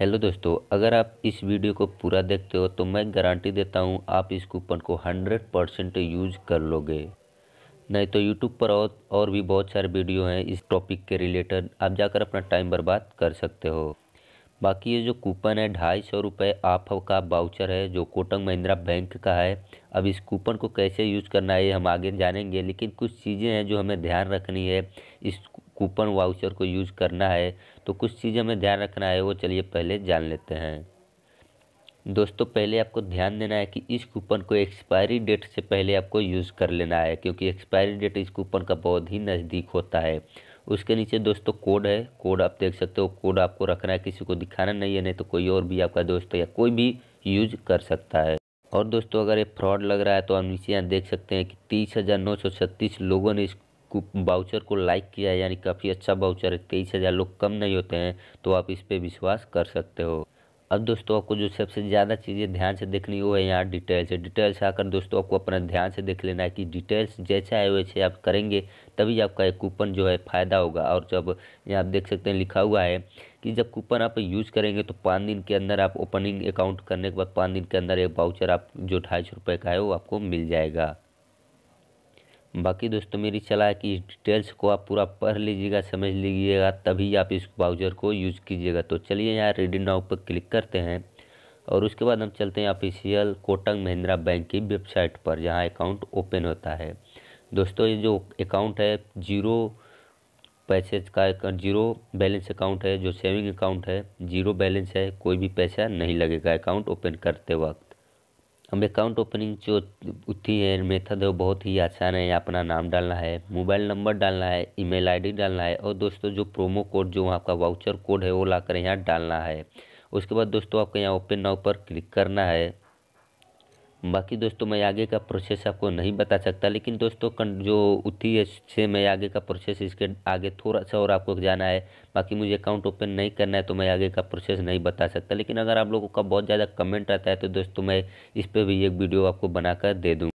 hello दोस्तों अगर आप इस वीडियो को पूरा देखते हो तो मैं गारंटी देता हूँ आप इस कूपन को 100 परसेंट यूज कर लोगे नहीं तो यूट्यूब पर और और भी बहुत सारे वीडियो हैं इस टॉपिक के रिलेटेड आप जाकर अपना टाइम बर्बाद कर सकते हो बाकी ये जो कूपन है ढाई सौ रुपये आप का बाउचर है जो कोटक महिंद्रा बैंक का है अब इस कूपन को कैसे यूज़ करना है ये हम आगे जानेंगे लेकिन कुछ चीज़ें हैं जो हमें ध्यान रखनी है इस कूपन वाउचर को यूज करना है तो कुछ चीज़ें हमें ध्यान रखना है वो चलिए पहले जान लेते हैं दोस्तों पहले आपको ध्यान देना है कि इस कूपन को एक्सपायरी डेट से पहले आपको यूज़ कर लेना है क्योंकि एक्सपायरी डेट इस कूपन का बहुत ही नज़दीक होता है उसके नीचे दोस्तों कोड है कोड आप देख सकते हो कोड आपको रखना है किसी को दिखाना नहीं है नहीं तो कोई और भी आपका दोस्त या कोई भी यूज कर सकता है और दोस्तों अगर ये फ्रॉड लग रहा है तो आप नीचे यहाँ देख सकते हैं कि तीस हज़ार नौ सौ छत्तीस लोगों ने इस बाउचर को लाइक किया यानी काफ़ी अच्छा बाउचर है तेईस हज़ार लोग कम नहीं होते हैं तो आप इस पर विश्वास कर सकते हो अब दोस्तों आपको जो सबसे ज़्यादा चीज़ें ध्यान से देखनी वो है यहाँ डिटेल्स है डिटेल्स आकर दोस्तों आपको अपना ध्यान से देख लेना है कि डिटेल्स जैसा है वैसे आप करेंगे तभी आपका एक कूपन जो है फ़ायदा होगा और जब यहाँ आप देख सकते हैं लिखा हुआ है कि जब कूपन आप यूज़ करेंगे तो पाँच दिन के अंदर आप ओपनिंग अकाउंट करने के बाद पाँच दिन के अंदर एक बाउचर आप जो ढाई सौ रुपये का है वो आपको मिल जाएगा बाकी दोस्तों मेरी सलाह है कि इस डिटेल्स को आप पूरा पढ़ लीजिएगा समझ लीजिएगा तभी आप इस ब्राउज़र को यूज़ कीजिएगा तो चलिए यहाँ रेडी नाउ पर क्लिक करते हैं और उसके बाद हम चलते हैं ऑफिशियल कोटक महिंद्रा बैंक की वेबसाइट पर जहाँ अकाउंट ओपन होता है दोस्तों ये जो अकाउंट है जीरो पैसे का जीरो बैलेंस अकाउंट है जो सेविंग अकाउंट है जीरो बैलेंस है कोई भी पैसा नहीं लगेगा अकाउंट ओपन करते वक्त हम अकाउंट ओपनिंग जो उत्ती है मेथड है बहुत ही आसान है अपना नाम डालना है मोबाइल नंबर डालना है ईमेल आईडी डालना है और दोस्तों जो प्रोमो कोड जो आपका वाउचर कोड है वो लाकर यहाँ डालना है उसके बाद दोस्तों आपको यहाँ ओपन नाउ पर क्लिक करना है बाकी दोस्तों मैं आगे का प्रोसेस आपको नहीं बता सकता लेकिन दोस्तों जो है से मैं आगे का प्रोसेस इसके आगे थोड़ा सा और आपको जाना है बाकी मुझे अकाउंट ओपन नहीं करना है तो मैं आगे का प्रोसेस नहीं बता सकता लेकिन अगर आप लोगों का बहुत ज़्यादा कमेंट आता है तो दोस्तों मैं इस पर भी एक वीडियो आपको बनाकर दे दूँ